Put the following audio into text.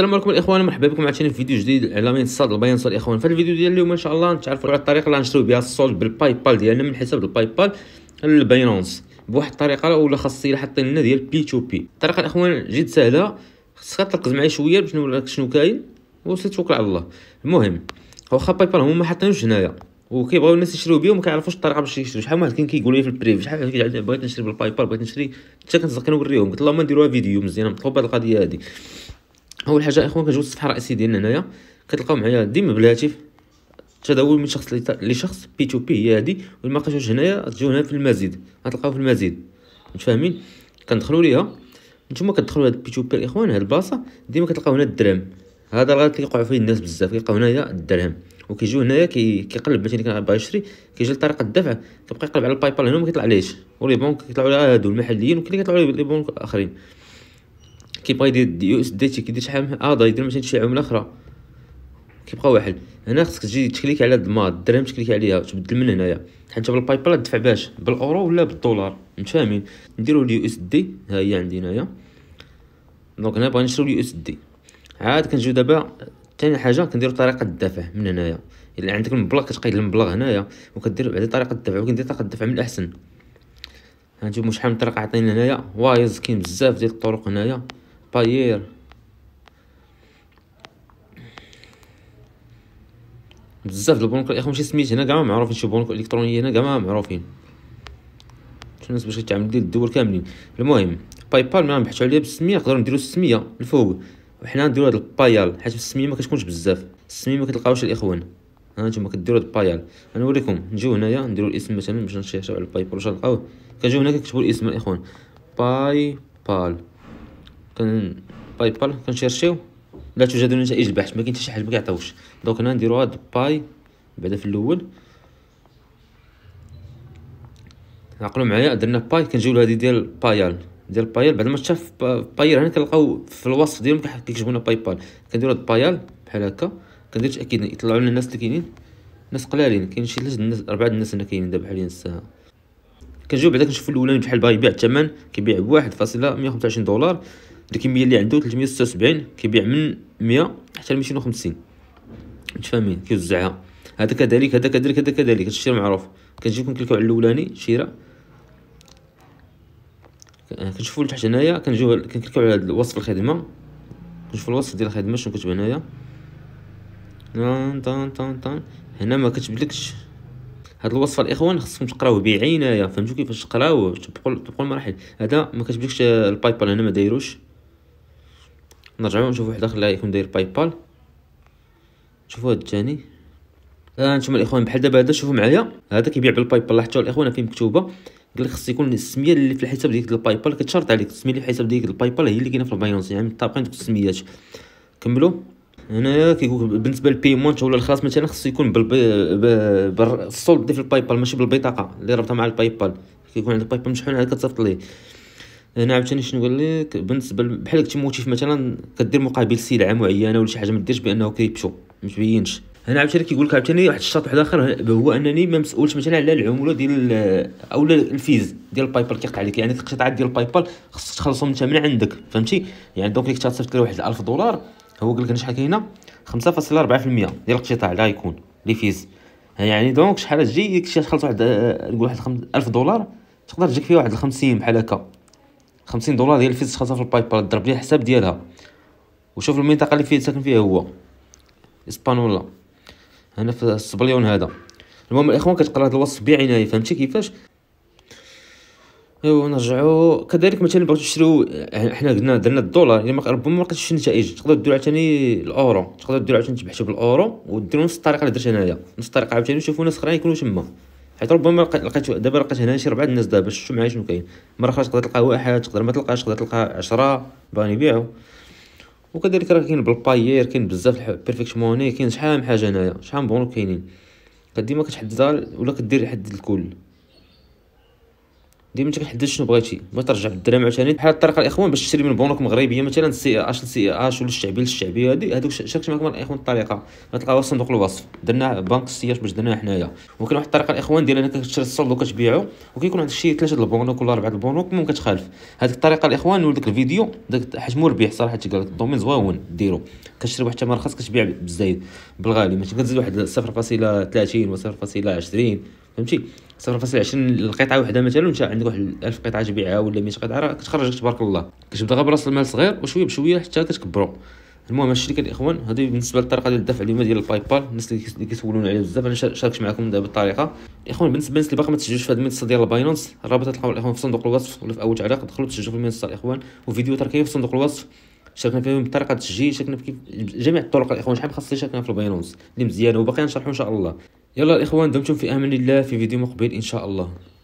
السلام عليكم الاخوان مرحبا بكم عاوتاني في فيديو جديد على من الصاد البيانصه الاخوان في الفيديو ديال اليوم ان شاء الله نتعرفوا على الطريقه اللي غنشريو بها السولد بالباي بال ديالنا من حساب الباي بال للبينانس بواحد الطريقه ولا خاصيه حاطين لنا ديال بي تو بي الطريقه الاخوان جد سهله خصك تركز معايا شويه باش نوريك شنو كاين وصلت توكل على الله المهم واخا باي بال هما ما حاطينوش هنايا وكيبغيو الناس يشريو بهم ما كيعرفوش الطريقه باش يشريو شحال من واحد كاين كيقول لي في البريف شحال بغيت نشري بالباي بال بغيت نشري حتى كنزق نوريهم قلت لهم نديروها فيديو مزيان مطلوب هاد القضيه هادي اول حاجه اخوان كنجوز الصفحه الرئيسيه ديالنا هنايا كتلقاو معايا ديما بالهاتف تداول من شخص لشخص بي تو بي هي هادي وما لقيتوش هنايا غتجيو هنا في المزيد غتلقاو في المزيد متفاهمين كندخلوا ليها نتوما كتدخلوا هاد بي تو بي الاخوان هاد البلاصه ديما كتلقاو هنا الدرهم هذا اللي كيقعوا فيه الناس بزاف كيلقاو هنايا الدرهم وكيجيو هنايا كيقلب مثلا كان باغي يشري كيجي لطريقه الدفع كيبقى يقلب على الباي بال هنا وما كيطلع ليش ولي بونك كيطلعوا لها هادو المحليين وكاين اللي كيطلعوا لي بونك اخرين كيبقى يدير يو اس دي كيدير شحال اه يدير مثلا شي عمله اخرى كيبقى واحد هنا خصك تجي تكليك على الضما الدرهم تكليك عليها تبدل من هنايا حيت بالباي بال تدفع باش بالاورو ولا بالدولار متفاهمين نديرو اليو اس دي ها هي عندي هنايا دونك هنا بغينا نشريو اليو اس دي عاد كنجيو دابا ثاني حاجه كنديرو طريقه الدفع من هنايا الا عندك المبلغ كتقيد المبلغ هنايا وكدير بعدا طريقه الدفع وكندير طريقه الدفع من الاحسن هانتوما شحال من طريقه عطينا هنايا وايز كاين بزاف ديال الطرق هنايا باير بزاف د البنوك الاخوان ماشي سميت هنا كاع ما معروفين شي بنوك الكترونيه هنا كاع ما معروفين الناس باش كتعمل ديال الدول كاملين المهم باي بال ما نبحثوا عليها بالسميه نقدروا نديروا السميه الفوق وحنا نديروا هاد البايال حيت السميه ما كتكونش بزاف السميه ما كتلقاوش الاخوان ها نتوما كديروا هاد البايال غنوريكم نجيو هنايا نديروا الاسم مثلا باش نشرحوا على الباي بال واش نلقاو كنجيو هنا كنكتبوا الاسم الاخوان باي بال كن باي بال كنشيرشيو لا توجد نتائج البحث ما كاين حتى شي حاجه ما كيعطيوش دونك هنا نديرو هاد باي بعدا في الاول عقلوا معايا درنا باي كنجيو لهادي ديال بايال ديال بايال بعد ما تشاف بايال هنا كنلقاو في الوصف ديالهم كيكتبوا لنا باي بال كنديرو هاد بايال بحال هكا كندير تاكيد يطلعوا لنا الناس اللي كاينين ناس قلالين كاين شي ثلاث الناس اربعه الناس هنا كاينين دابا حاليا الساعه كنجيو بعدا كنشوفو الاولاني بحال باغي يبيع الثمن كيبيع بواحد فاصله مية دولار الكميه اللي عنده 376 كيبيع من 100 حتى ل 250 متفاهمين كيوزعها هذا كذلك هذا كذلك هذا كذلك الشيء معروف كنجيو كنكليكو على الاولاني شيره آه، كنشوفوا لتحت هنايا كنجيو كنكليكو على وصف الخدمه كنشوفوا الوصف ديال الخدمه شنو كتب هنايا طن طن طن هنا ما كتبلكش هاد الوصفه الاخوان خصكم تقراوه بعنايه فهمتوا كيفاش تقراوه تبقوا تبقوا المراحل هذا ما كتبلكش آه، هنا ما دايروش نرجعو نشوفو واحد اخر اللي غيكون داير باي بال شوفو هاد الثاني هانتوما آه، الاخوان بحال دابا هذا شوفو معايا هذا كيبيع بالباي بال حتى الاخوان فين مكتوبه قال لك خص يكون السميه اللي في الحساب ديك الباي بال كتشرط عليك السميه اللي في الحساب ديك الباي بال هي اللي كاينه في الباينانس يعني متطابقين دوك السميات كملو هنايا كيقول بالنسبه للبيمون ولا الخلاص مثلا خص يكون بالصولد ديال الباي بال ماشي بالبطاقه اللي رابطه مع الباي بال كيكون عندك باي بال مشحون عاد كتصيفط ليه هنا عاوتاني شنو قال لك بالنسبه بحال هكا موتيف مثلا كدير مقابل سلعه معينه ولا شي حاجه ما ديرش بانه كريبتو ما تبينش هنا عاوتاني كيقول لك عاوتاني واحد الشرط واحد اخر هو انني ما مسؤولش مثلا على العموله ديال او الفيز ديال البايبال كيقطع عليك يعني القطعات ديال البايبال خصك تخلصهم انت من عندك فهمتي يعني دونك اللي كنت صيفط له واحد 1000 دولار هو قال لك انا شحال كاينه 5.4% ديال القطاع اللي غيكون لي فيز يعني دونك شحال تجي كنتي تخلص واحد آه، نقول واحد 1000 دولار تقدر تجيك فيها واحد 50 بحال هكا خمسين دولار ديال الفيز خاصها في الباي بال ضرب لي الحساب ديالها وشوف المنطقه اللي فيه ساكن فيها هو اسبانولا هنا في السبليون هذا المهم الاخوان كتقرا هذا الوصف بعنايه فهمتي كيفاش ايوا نرجعو كذلك مثلا بغيتو تشريو حنا قلنا درنا الدولار يعني ربما ما لقيتش النتائج تقدر ديرو عاوتاني الاورو تقدر ديرو عاوتاني تبحثو بالاورو وديرو نفس الطريقه اللي درت انايا نفس الطريقه عاوتاني وشوفو ناس اخرين يكونوا تما حيت ربما لقيت دابا لقيت هنا شي ربعه الناس دابا شفتو معايا شنو كاين مره اخرى تقدر تلقى واحد تقدر ما تلقاش تقدر تلقى 10 باغيين يبيعوا وكذلك راه كاين بالباير كاين بزاف بيرفكت موني كاين شحال من حاجه هنايا شحال من بونو كاينين كديما كتحددها ولا كدير حد الكل ديما كنحدد شنو بغيتي ما ترجع الدراهم عاوتاني بحال الطريقه الاخوان باش تشري من بنوك مغربيه مثلا سي إيه، اش سي إيه، اش ولا الشعبيه للشعبيه هادي هذوك شاركت معكم الاخوان الطريقه غتلقاوها في صندوق الوصف درنا بنك السياج باش درناها حنايا وكاين واحد الطريقه الاخوان ديال انك كتشري الصندوق وكتبيعو وكيكون عندك شي ثلاثه البنوك ولا اربعه البنوك ممكن كتخالف هذيك الطريقه الاخوان ولدك الفيديو داك حجمو ربيح صراحه قال الدومين زوين ديرو كتشري واحد الثمن رخص كتبيع بالزايد بالغالي ماشي كتزيد واحد 0.30 و 0.20 فهمتي 0.20 القطعه وحده مثلا وانت عندك واحد 1000 قطعه تبيعها ولا 100 قطعه راه كتخرج تبارك الله كتبدا غير براس المال صغير وشويه بشويه حتى كتكبروا المهم هادشي الاخوان هذه بالنسبه للطريقه ديال الدفع اليوم ديال الباي بال الناس اللي كيسولون عليه بزاف انا شاركت معكم دابا الطريقه الاخوان بالنسبه للناس اللي باقي ما تسجلوش في هذه المنصه ديال الباينانس الرابط تلقاو الاخوان في صندوق الوصف ولا في اول تعليق دخلوا تسجلوا في المنصه الاخوان وفيديو تركيه في صندوق الوصف شاركنا فيهم بطريقه التسجيل شاركنا في جميع الطرق الاخوان شحال خاص شاركنا في البينونس اللي مزيان وباقي نشرحو ان شاء الله يلا الاخوان دمتم في امان الله في فيديو مقبل ان شاء الله